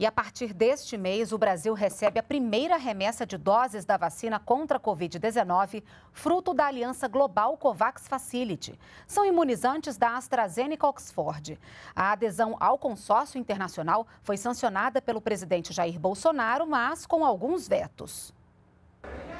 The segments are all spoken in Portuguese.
E a partir deste mês, o Brasil recebe a primeira remessa de doses da vacina contra a Covid-19, fruto da aliança global COVAX Facility. São imunizantes da AstraZeneca Oxford. A adesão ao consórcio internacional foi sancionada pelo presidente Jair Bolsonaro, mas com alguns vetos.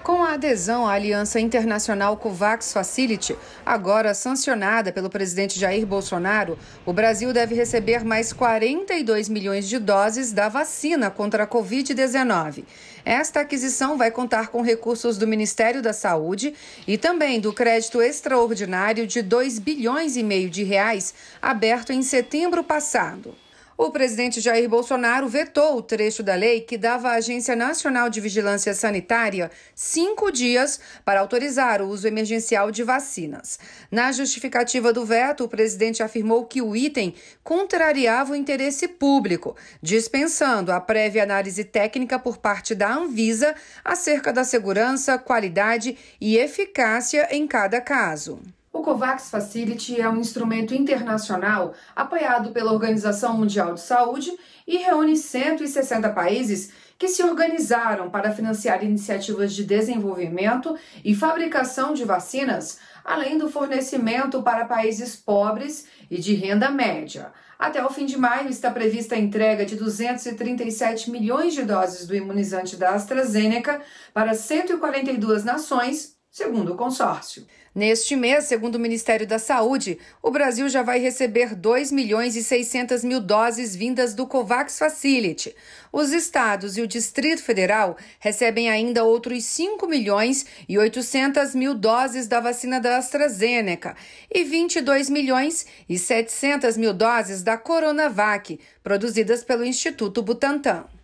Com a adesão à Aliança Internacional COVAX Facility, agora sancionada pelo presidente Jair Bolsonaro, o Brasil deve receber mais 42 milhões de doses da vacina contra a Covid-19. Esta aquisição vai contar com recursos do Ministério da Saúde e também do crédito extraordinário de 2 bilhões e meio de reais aberto em setembro passado. O presidente Jair Bolsonaro vetou o trecho da lei que dava à Agência Nacional de Vigilância Sanitária cinco dias para autorizar o uso emergencial de vacinas. Na justificativa do veto, o presidente afirmou que o item contrariava o interesse público, dispensando a prévia análise técnica por parte da Anvisa acerca da segurança, qualidade e eficácia em cada caso. O COVAX Facility é um instrumento internacional apoiado pela Organização Mundial de Saúde e reúne 160 países que se organizaram para financiar iniciativas de desenvolvimento e fabricação de vacinas, além do fornecimento para países pobres e de renda média. Até o fim de maio está prevista a entrega de 237 milhões de doses do imunizante da AstraZeneca para 142 nações segundo o consórcio. Neste mês, segundo o Ministério da Saúde, o Brasil já vai receber 2 milhões e 600 mil doses vindas do COVAX Facility. Os estados e o Distrito Federal recebem ainda outros 5 milhões e 800 mil doses da vacina da AstraZeneca e 22 milhões e 700 mil doses da Coronavac, produzidas pelo Instituto Butantan.